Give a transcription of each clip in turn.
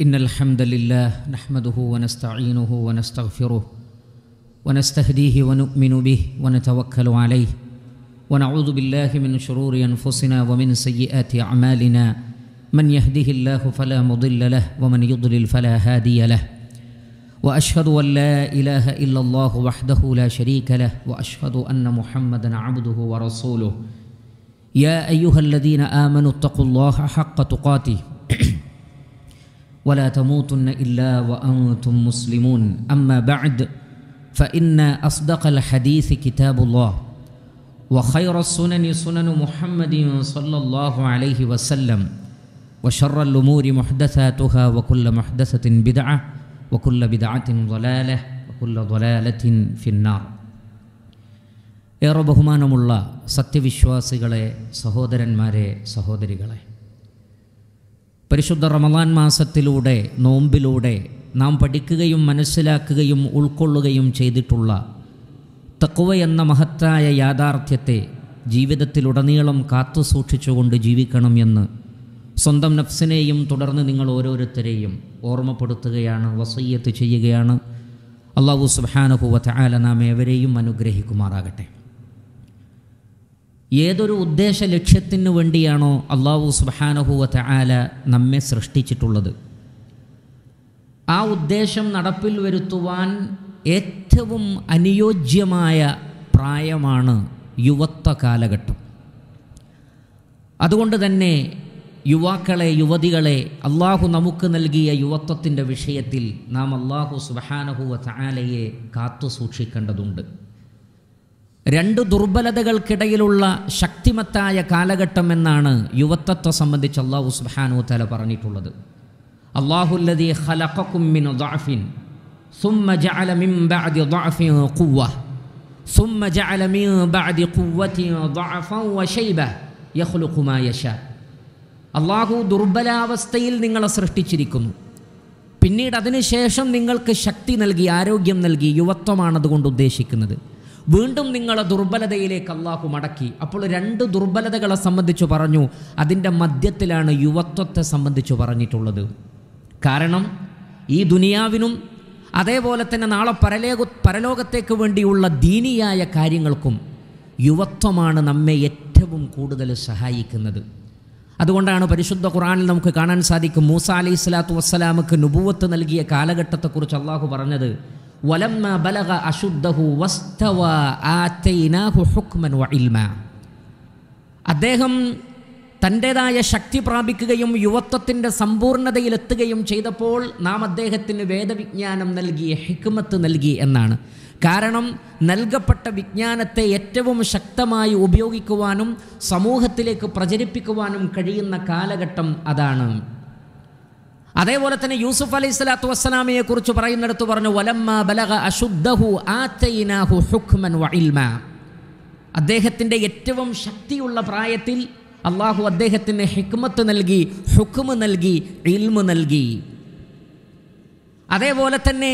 إن الحمد لله نحمده ونستعينه ونستغفره ونستهديه ونؤمن به ونتوكل عليه ونعوذ بالله من شرور أنفسنا ومن سيئات أعمالنا من يهده الله فلا مضل له ومن يضلل فلا هادي له وأشهد أن لا إله إلا الله وحده لا شريك له وأشهد أن محمدا عبده ورسوله يا أيها الذين آمنوا اتقوا الله حق تقاته ولا تموتن الا وانتم مسلمون اما بعد فان اصدق الحديث كتاب الله وخير السنن سنن محمد صلى الله عليه وسلم وشر الامور محدثاتها وكل محدثه بدعه وكل بدعه ضلاله وكل ضلاله في النار ഏറെ ബഹുമാനമുള്ള സത്യവിശ്വാസികളെ സഹോദരന്മാരെ സഹോദരികളെ പരിശുദ്ധ റമദാൻ മാസത്തിലൂടെ നോമ്പിലൂടെ നാം പഠിക്കുകയും മനസ്സിലാക്കുകയും ഉൾക്കൊള്ളുകയും ചെയ്തിട്ടുള്ള തക്കുവ എന്ന മഹത്തായ യാഥാർത്ഥ്യത്തെ ജീവിതത്തിലുടനീളം കാത്തു സൂക്ഷിച്ചുകൊണ്ട് ജീവിക്കണം എന്ന് സ്വന്തം നഫ്സിനെയും തുടർന്ന് നിങ്ങൾ ഓരോരുത്തരെയും ഓർമ്മപ്പെടുത്തുകയാണ് വസയ്യത്ത് ചെയ്യുകയാണ് അള്ളാഹു സുബാനഹുവ ആല നാം ഏവരെയും അനുഗ്രഹിക്കുമാറാകട്ടെ ഏതൊരു ഉദ്ദേശ ലക്ഷ്യത്തിനു വേണ്ടിയാണോ അള്ളാഹു സുബാനഹുവത്ത് ആല നമ്മെ സൃഷ്ടിച്ചിട്ടുള്ളത് ആ ഉദ്ദേശം നടപ്പിൽ വരുത്തുവാൻ ഏറ്റവും അനുയോജ്യമായ പ്രായമാണ് യുവത്വ കാലഘട്ടം അതുകൊണ്ട് തന്നെ യുവാക്കളെ യുവതികളെ അള്ളാഹു നമുക്ക് നൽകിയ യുവത്വത്തിൻ്റെ വിഷയത്തിൽ നാം അള്ളാഹു സുബഹാനഹുവ താലയെ കാത്തു സൂക്ഷിക്കേണ്ടതുണ്ട് രണ്ട് ദുർബലതകൾക്കിടയിലുള്ള ശക്തിമത്തായ കാലഘട്ടം എന്നാണ് യുവത്വത്തെ സംബന്ധിച്ച് അള്ളാഹു സുബാനു തല പറഞ്ഞിട്ടുള്ളത് ثم جعل من بعد ضعف ثم جعل من بعد ضعفا يخلق ما يشاء അള്ളാഹു ദുർബലാവസ്ഥയിൽ നിങ്ങളെ സൃഷ്ടിച്ചിരിക്കുന്നു പിന്നീട് അതിനുശേഷം നിങ്ങൾക്ക് ശക്തി നൽകി ആരോഗ്യം നൽകി യുവത്വമാണതുകൊണ്ട് ഉദ്ദേശിക്കുന്നത് വീണ്ടും നിങ്ങളെ ദുർബലതയിലേക്ക് അള്ളാഹു മടക്കി അപ്പോൾ രണ്ട് ദുർബലതകളെ സംബന്ധിച്ച് പറഞ്ഞു അതിൻ്റെ മധ്യത്തിലാണ് യുവത്വത്തെ സംബന്ധിച്ച് പറഞ്ഞിട്ടുള്ളത് കാരണം ഈ ദുനിയാവിനും അതേപോലെ തന്നെ നാളെ പരലോക പരലോകത്തേക്ക് വേണ്ടിയുള്ള ദീനിയായ കാര്യങ്ങൾക്കും യുവത്വമാണ് നമ്മെ ഏറ്റവും കൂടുതൽ സഹായിക്കുന്നത് അതുകൊണ്ടാണ് പരിശുദ്ധ ഖുറാനിൽ നമുക്ക് കാണാൻ സാധിക്കും മൂസ അലൈഹി സ്വലാത്തു വസ്സലാമക്ക് നുബുവത്ത് നൽകിയ കാലഘട്ടത്തെക്കുറിച്ച് അള്ളാഹു പറഞ്ഞത് വലമ്മ ബലക അശുദ്ധഹു വസ്തവ ആറ്റൈനാഹു ഹുക്മൻ വ അദ്ദേഹം തൻ്റെതായ ശക്തി പ്രാപിക്കുകയും യുവത്വത്തിൻ്റെ സമ്പൂർണതയിലെത്തുകയും ചെയ്തപ്പോൾ നാം അദ്ദേഹത്തിന് വേദവിജ്ഞാനം നൽകി ഹിക്മത്ത് നൽകി എന്നാണ് കാരണം നൽകപ്പെട്ട വിജ്ഞാനത്തെ ഏറ്റവും ശക്തമായി ഉപയോഗിക്കുവാനും സമൂഹത്തിലേക്ക് പ്രചരിപ്പിക്കുവാനും കഴിയുന്ന കാലഘട്ടം അതാണ് അതേപോലെ തന്നെ യൂസുഫ് അലൈഹി സ്വലാത്തു വസ്സലാമയെ കുറിച്ച് പറയുന്നിടത്ത് പറഞ്ഞു വലമ്മ ബലഹ അശുദ്ധഹു ആത്തൈനാഹു ഹുക്മൻ വ അദ്ദേഹത്തിൻ്റെ ഏറ്റവും ശക്തിയുള്ള പ്രായത്തിൽ അള്ളാഹു അദ്ദേഹത്തിന് ഹിക്മത്ത് നൽകി ഹുക്മ് നൽകി ഇൽമ് നൽകി അതേപോലെ തന്നെ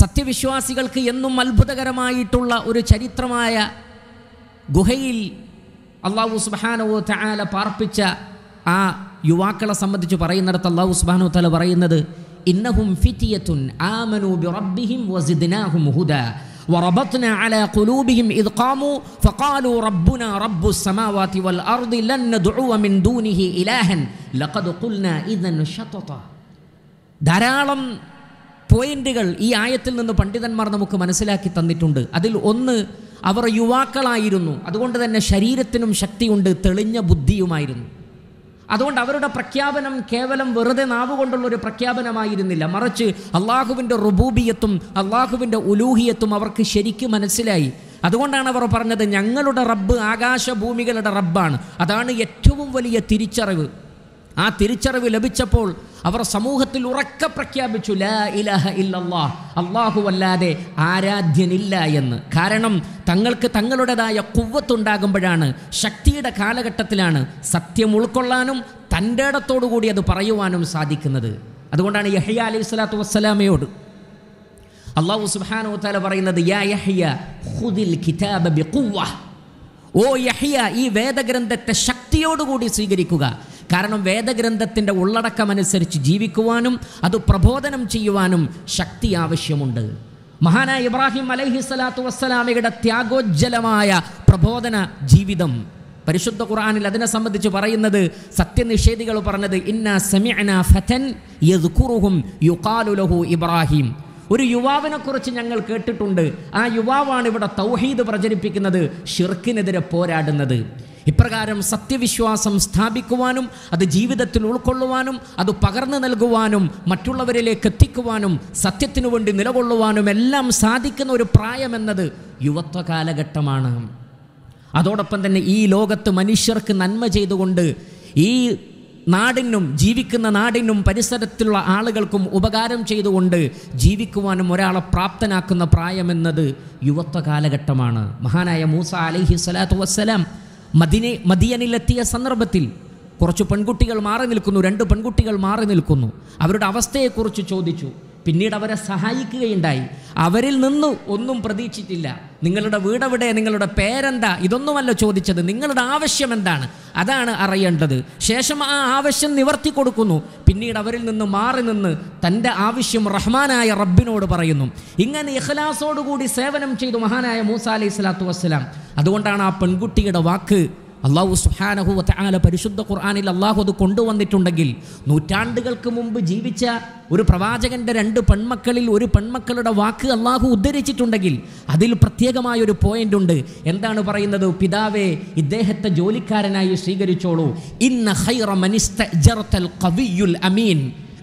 സത്യവിശ്വാസികൾക്ക് എന്നും അത്ഭുതകരമായിട്ടുള്ള ഒരു ചരിത്രമായ ഗുഹയിൽ അള്ളാഹു സുബാനവോ താല പാർപ്പിച്ച ആ യുവാക്കളെ സംബന്ധിച്ച് പറയുന്നിടത്ത് അള്ളാഹു ഉസ്ബാനു തല പറയുന്നത് ഇന്നഹും ഫിത്തിയത്തുൻ ആമനു ബിറബ്ബിഹിം വസിദ്നാഹും ഹുദ وربطنا على قلوبهم إذ قاموا فقالوا ربنا رب السماوات والأرض لن ندعو من دونه إلها لقد قلنا إذا شططا ധാരാളം പോയിന്റുകൾ ഈ ആയത്തിൽ നിന്ന് പണ്ഡിതന്മാർ നമുക്ക് മനസ്സിലാക്കി തന്നിട്ടുണ്ട് അതിൽ ഒന്ന് അവർ യുവാക്കളായിരുന്നു അതുകൊണ്ട് തന്നെ ശരീരത്തിനും ശക്തിയുണ്ട് തെളിഞ്ഞ ബുദ്ധിയുമായിരുന്നു അതുകൊണ്ട് അവരുടെ പ്രഖ്യാപനം കേവലം വെറുതെ നാവ് ഒരു പ്രഖ്യാപനമായിരുന്നില്ല മറിച്ച് അള്ളാഹുവിൻ്റെ റുബൂബിയത്തും അള്ളാഹുവിൻ്റെ ഉലൂഹിയത്തും അവർക്ക് ശരിക്കും മനസ്സിലായി അതുകൊണ്ടാണ് അവർ പറഞ്ഞത് ഞങ്ങളുടെ റബ്ബ് ആകാശഭൂമികളുടെ റബ്ബാണ് അതാണ് ഏറ്റവും വലിയ തിരിച്ചറിവ് ആ തിരിച്ചറിവ് ലഭിച്ചപ്പോൾ അവർ സമൂഹത്തിൽ ഉറക്ക പ്രഖ്യാപിച്ചു ലാ ഇലാഹ ഇല്ലല്ലാ അള്ളാഹു അല്ലാതെ ആരാധ്യനില്ല എന്ന് കാരണം തങ്ങൾക്ക് തങ്ങളുടേതായ കുവ്വത്തുണ്ടാകുമ്പോഴാണ് ശക്തിയുടെ കാലഘട്ടത്തിലാണ് സത്യം ഉൾക്കൊള്ളാനും തൻ്റെ കൂടി അത് പറയുവാനും സാധിക്കുന്നത് അതുകൊണ്ടാണ് യഹ്യ അലൈഹി സ്വലാത്തു വസ്സലാമയോട് അള്ളാഹു സുബാനോ താല പറയുന്നത് യാ കിതാബ ഓ യഹ്യ ഈ വേദഗ്രന്ഥത്തെ ശക്തിയോടുകൂടി സ്വീകരിക്കുക കാരണം വേദഗ്രന്ഥത്തിൻ്റെ ഉള്ളടക്കമനുസരിച്ച് ജീവിക്കുവാനും അത് പ്രബോധനം ചെയ്യുവാനും ശക്തി ആവശ്യമുണ്ട് മഹാനായ ഇബ്രാഹിം അലൈഹി സ്വലാത്തു വസ്സലാമയുടെ ത്യാഗോജ്ജലമായ പ്രബോധന ജീവിതം പരിശുദ്ധ ഖുറാനിൽ അതിനെ സംബന്ധിച്ച് പറയുന്നത് സത്യനിഷേധികൾ പറഞ്ഞത് ഇന്ന സമിഅന ഫതൻ ഇബ്രാഹിം ഒരു കുറിച്ച് ഞങ്ങൾ കേട്ടിട്ടുണ്ട് ആ യുവാവാണ് ഇവിടെ തൗഹീദ് പ്രചരിപ്പിക്കുന്നത് ഷിർക്കിനെതിരെ പോരാടുന്നത് ഇപ്രകാരം സത്യവിശ്വാസം സ്ഥാപിക്കുവാനും അത് ജീവിതത്തിൽ ഉൾക്കൊള്ളുവാനും അത് പകർന്നു നൽകുവാനും മറ്റുള്ളവരിലേക്ക് എത്തിക്കുവാനും സത്യത്തിനു വേണ്ടി നിലകൊള്ളുവാനും എല്ലാം സാധിക്കുന്ന ഒരു എന്നത് യുവത്വ കാലഘട്ടമാണ് അതോടൊപ്പം തന്നെ ഈ ലോകത്ത് മനുഷ്യർക്ക് നന്മ ചെയ്തുകൊണ്ട് ഈ നാടിനും ജീവിക്കുന്ന നാടിനും പരിസരത്തുള്ള ആളുകൾക്കും ഉപകാരം ചെയ്തുകൊണ്ട് ജീവിക്കുവാനും ഒരാളെ പ്രാപ്തനാക്കുന്ന പ്രായമെന്നത് യുവത്വ കാലഘട്ടമാണ് മഹാനായ മൂസ അലഹി സ്വലാത്തു വസ്സലാം മദിനെ മദിയനിലെത്തിയ സന്ദർഭത്തിൽ കുറച്ച് പെൺകുട്ടികൾ മാറി നിൽക്കുന്നു രണ്ട് പെൺകുട്ടികൾ മാറി നിൽക്കുന്നു അവരുടെ അവസ്ഥയെക്കുറിച്ച് ചോദിച്ചു പിന്നീട് അവരെ സഹായിക്കുകയുണ്ടായി അവരിൽ നിന്നു ഒന്നും പ്രതീക്ഷിച്ചില്ല നിങ്ങളുടെ വീടെവിടെ നിങ്ങളുടെ പേരെന്താ ഇതൊന്നുമല്ല ചോദിച്ചത് നിങ്ങളുടെ ആവശ്യം എന്താണ് അതാണ് അറിയേണ്ടത് ശേഷം ആ ആവശ്യം നിവർത്തി കൊടുക്കുന്നു പിന്നീട് അവരിൽ നിന്ന് മാറി നിന്ന് തൻ്റെ ആവശ്യം റഹ്മാനായ റബ്ബിനോട് പറയുന്നു ഇങ്ങനെ ഇഖ്ലാസോടുകൂടി സേവനം ചെയ്തു മഹാനായ മൂസ അലൈഹി സ്വലാത്തു വസ്സലാം അതുകൊണ്ടാണ് ആ പെൺകുട്ടിയുടെ വാക്ക് അള്ളാഹു സുഹാനഹു വാല പരിശുദ്ധ ഖുർആാനിൽ അള്ളാഹു അത് കൊണ്ടുവന്നിട്ടുണ്ടെങ്കിൽ നൂറ്റാണ്ടുകൾക്ക് മുമ്പ് ജീവിച്ച ഒരു പ്രവാചകൻ്റെ രണ്ട് പെൺമക്കളിൽ ഒരു പെൺമക്കളുടെ വാക്ക് അള്ളാഹു ഉദ്ധരിച്ചിട്ടുണ്ടെങ്കിൽ അതിൽ പ്രത്യേകമായ ഒരു പോയിന്റ് ഉണ്ട് എന്താണ് പറയുന്നത് പിതാവേ ഇദ്ദേഹത്തെ ജോലിക്കാരനായി സ്വീകരിച്ചോളൂ ഇന്ന ഹൈറ അമീൻ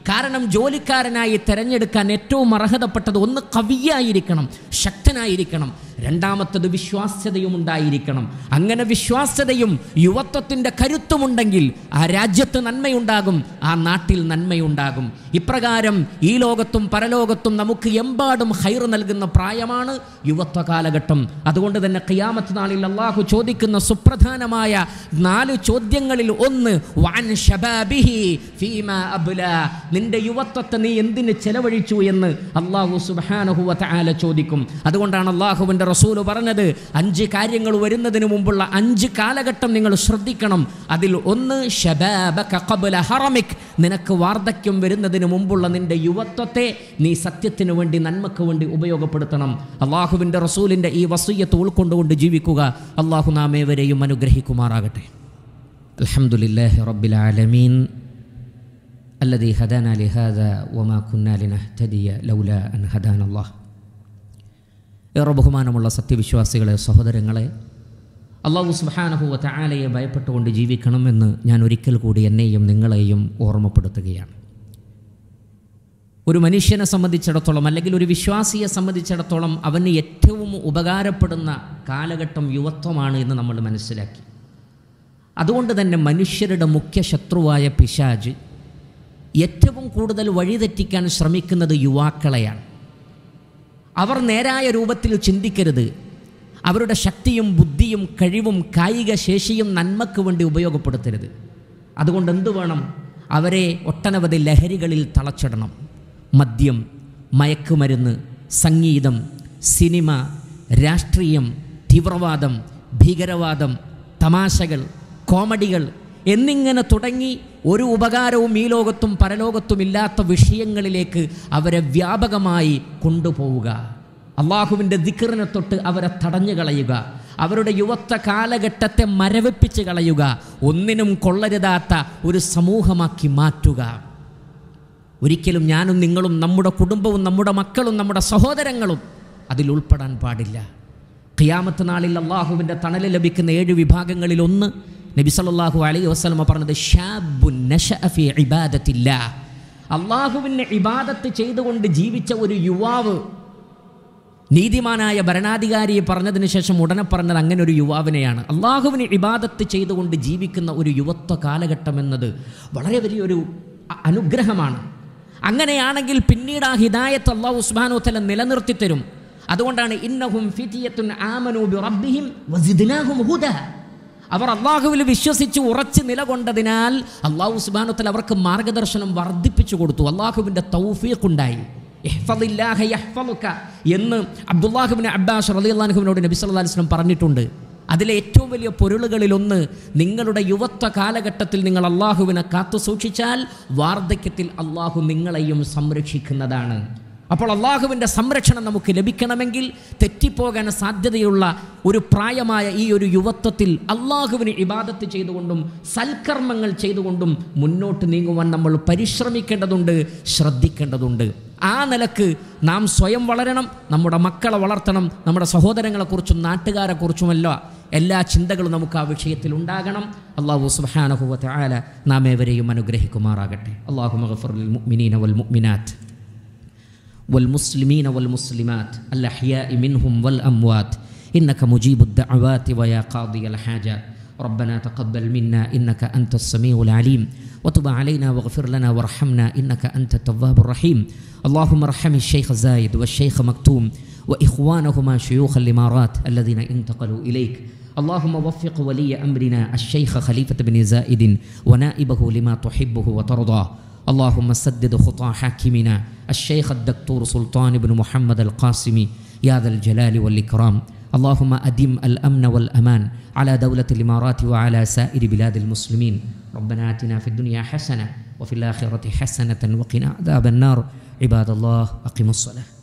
കാരണം ജോലിക്കാരനായി തിരഞ്ഞെടുക്കാൻ ഏറ്റവും അർഹതപ്പെട്ടത് ഒന്ന് കവിയായിരിക്കണം ശക്തനായിരിക്കണം രണ്ടാമത്തത് വിശ്വാസ്യതയും ഉണ്ടായിരിക്കണം അങ്ങനെ വിശ്വാസ്യതയും യുവത്വത്തിൻ്റെ കരുത്തുമുണ്ടെങ്കിൽ ആ രാജ്യത്ത് നന്മയുണ്ടാകും ആ നാട്ടിൽ നന്മയുണ്ടാകും ഇപ്രകാരം ഈ ലോകത്തും പരലോകത്തും നമുക്ക് എമ്പാടും ഹൈർ നൽകുന്ന പ്രായമാണ് യുവത്വ കാലഘട്ടം അതുകൊണ്ട് തന്നെ ഖിയാമത്ത് നാളിൽ അള്ളാഹു ചോദിക്കുന്ന സുപ്രധാനമായ നാല് ചോദ്യങ്ങളിൽ ഒന്ന് വൻ ഷബാബിഹി ഫീമ അബുല നിന്റെ യുവത്വത്തെ നീ എന്തിന് ചെലവഴിച്ചു എന്ന് അള്ളാഹു സുബാനഹുവ ചോദിക്കും അതുകൊണ്ടാണ് അള്ളാഹുവിൻ്റെ റസൂല് പറഞ്ഞത് അഞ്ച് കാര്യങ്ങൾ വരുന്നതിന് മുമ്പുള്ള അഞ്ച് കാലഘട്ടം നിങ്ങൾ ശ്രദ്ധിക്കണം അതിൽ ഒന്ന് ഹറമിക് നിനക്ക് വാർദ്ധക്യം വരുന്നതിന് മുമ്പുള്ള നിന്റെ യുവത്വത്തെ നീ സത്യത്തിനു വേണ്ടി നന്മക്ക് വേണ്ടി ഉപയോഗപ്പെടുത്തണം അള്ളാഹുവിൻ്റെ റസൂലിൻ്റെ ഈ വസൂയത്ത് ഉൾക്കൊണ്ടുകൊണ്ട് ജീവിക്കുക അള്ളാഹു നാമേവരെയും അനുഗ്രഹിക്കുമാറാകട്ടെ അലഹമുല്ലാഹി റബ്ബിലാലമീൻ الذي هدانا لهذا وما كنا لنهتدي لولا أن هدانا الله ഏറെ ബഹുമാനമുള്ള സത്യവിശ്വാസികളെ സഹോദരങ്ങളെ അള്ളാഹു സുബാനഹുവ താലയെ ഭയപ്പെട്ടുകൊണ്ട് ജീവിക്കണമെന്ന് ഞാൻ ഒരിക്കൽ കൂടി എന്നെയും നിങ്ങളെയും ഓർമ്മപ്പെടുത്തുകയാണ് ഒരു മനുഷ്യനെ സംബന്ധിച്ചിടത്തോളം അല്ലെങ്കിൽ ഒരു വിശ്വാസിയെ സംബന്ധിച്ചിടത്തോളം അവന് ഏറ്റവും ഉപകാരപ്പെടുന്ന കാലഘട്ടം യുവത്വമാണ് എന്ന് നമ്മൾ മനസ്സിലാക്കി അതുകൊണ്ട് തന്നെ മനുഷ്യരുടെ മുഖ്യ ശത്രുവായ പിശാജ് ഏറ്റവും കൂടുതൽ വഴിതെറ്റിക്കാൻ ശ്രമിക്കുന്നത് യുവാക്കളെയാണ് അവർ നേരായ രൂപത്തിൽ ചിന്തിക്കരുത് അവരുടെ ശക്തിയും ബുദ്ധിയും കഴിവും കായിക ശേഷിയും നന്മക്ക് വേണ്ടി ഉപയോഗപ്പെടുത്തരുത് അതുകൊണ്ട് എന്തു വേണം അവരെ ഒട്ടനവധി ലഹരികളിൽ തളച്ചിടണം മദ്യം മയക്കുമരുന്ന് സംഗീതം സിനിമ രാഷ്ട്രീയം തീവ്രവാദം ഭീകരവാദം തമാശകൾ കോമഡികൾ എന്നിങ്ങനെ തുടങ്ങി ഒരു ഉപകാരവും ഈ ലോകത്തും പരലോകത്തും ഇല്ലാത്ത വിഷയങ്ങളിലേക്ക് അവരെ വ്യാപകമായി കൊണ്ടുപോവുക അള്ളാഹുവിൻ്റെ ദിക്കറിനെ തൊട്ട് അവരെ തടഞ്ഞു കളയുക അവരുടെ യുവത്വ കാലഘട്ടത്തെ മരവിപ്പിച്ച് കളയുക ഒന്നിനും കൊള്ളരുതാത്ത ഒരു സമൂഹമാക്കി മാറ്റുക ഒരിക്കലും ഞാനും നിങ്ങളും നമ്മുടെ കുടുംബവും നമ്മുടെ മക്കളും നമ്മുടെ സഹോദരങ്ങളും അതിൽ ഉൾപ്പെടാൻ പാടില്ല ഖിയാമത്ത് നാളിൽ അള്ളാഹുവിൻ്റെ തണൽ ലഭിക്കുന്ന ഏഴ് വിഭാഗങ്ങളിൽ ഒന്ന് നബി സല്ലാഹു അലൈ വസ്ലമ പറഞ്ഞത് ഷാബുൻ അള്ളാഹുവിൻ്റെ ഇബാദത്ത് ചെയ്തുകൊണ്ട് ജീവിച്ച ഒരു യുവാവ് നീതിമാനായ ഭരണാധികാരിയെ പറഞ്ഞതിന് ശേഷം ഉടനെ പറഞ്ഞത് അങ്ങനെ ഒരു യുവാവിനെയാണ് അള്ളാഹുവിന് ഇബാദത്ത് ചെയ്തുകൊണ്ട് ജീവിക്കുന്ന ഒരു യുവത്വ കാലഘട്ടം എന്നത് വളരെ വലിയൊരു അനുഗ്രഹമാണ് അങ്ങനെയാണെങ്കിൽ പിന്നീട് ആ ഹിദായത്ത് അള്ളാഹു ഉസ്മാനോത്തല നിലനിർത്തിത്തരും അതുകൊണ്ടാണ് ഇന്നഹും ഫിതിയത്തുൻ ആമനു ബി റബ്ബിഹിം വസിദ്നാഹും ഹുദാ അവർ അള്ളാഹുവിൽ വിശ്വസിച്ച് ഉറച്ച് നിലകൊണ്ടതിനാൽ അള്ളാഹു സുബാനത്തിൽ അവർക്ക് മാർഗദർശനം വർദ്ധിപ്പിച്ചു കൊടുത്തു അള്ളാഹുവിൻ്റെ ഉണ്ടായി എന്ന് അബ്ദുല്ലാഹുബിൻ അബ്ബാസ് റലിഅള്ളാഹുബിനോട് നബി സല്ലാ പറഞ്ഞിട്ടുണ്ട് അതിലെ ഏറ്റവും വലിയ പൊരുളുകളിലൊന്ന് നിങ്ങളുടെ യുവത്വ കാലഘട്ടത്തിൽ നിങ്ങൾ അള്ളാഹുവിനെ കാത്തു സൂക്ഷിച്ചാൽ വാർദ്ധക്യത്തിൽ അള്ളാഹു നിങ്ങളെയും സംരക്ഷിക്കുന്നതാണ് അപ്പോൾ അള്ളാഹുവിൻ്റെ സംരക്ഷണം നമുക്ക് ലഭിക്കണമെങ്കിൽ തെറ്റിപ്പോകാൻ സാധ്യതയുള്ള ഒരു പ്രായമായ ഈ ഒരു യുവത്വത്തിൽ അള്ളാഹുവിന് ഇബാദത്ത് ചെയ്തുകൊണ്ടും സൽക്കർമ്മങ്ങൾ ചെയ്തുകൊണ്ടും മുന്നോട്ട് നീങ്ങുവാൻ നമ്മൾ പരിശ്രമിക്കേണ്ടതുണ്ട് ശ്രദ്ധിക്കേണ്ടതുണ്ട് ആ നിലക്ക് നാം സ്വയം വളരണം നമ്മുടെ മക്കളെ വളർത്തണം നമ്മുടെ സഹോദരങ്ങളെക്കുറിച്ചും നാട്ടുകാരെക്കുറിച്ചുമല്ല എല്ലാ ചിന്തകളും നമുക്ക് ആ വിഷയത്തിൽ ഉണ്ടാകണം അള്ളാഹു സുബാനഹുവ നാം ഏവരെയും അനുഗ്രഹിക്കുമാറാകട്ടെ അള്ളാഹു മുഹഫർ മുഅ്മിനീന വൽ മുഅ്മിനാത്ത് والمسلمين والمسلمات الأحياء منهم والأموات إنك مجيب الدعوات ويا قاضي الحاجة ربنا تقبل منا إنك أنت السميع العليم وتب علينا واغفر لنا وارحمنا إنك أنت التواب الرحيم اللهم ارحم الشيخ زايد والشيخ مكتوم وإخوانهما شيوخ الإمارات الذين انتقلوا إليك اللهم وفق ولي أمرنا الشيخ خليفة بن زائد ونائبه لما تحبه وترضاه اللهم سدد خطى حاكمنا الشيخ الدكتور سلطان بن محمد القاسمي يا ذا الجلال والإكرام اللهم أدم الأمن والأمان على دولة الإمارات وعلى سائر بلاد المسلمين ربنا آتنا في الدنيا حسنة وفي الآخرة حسنة وقنا عذاب النار عباد الله أقم الصلاة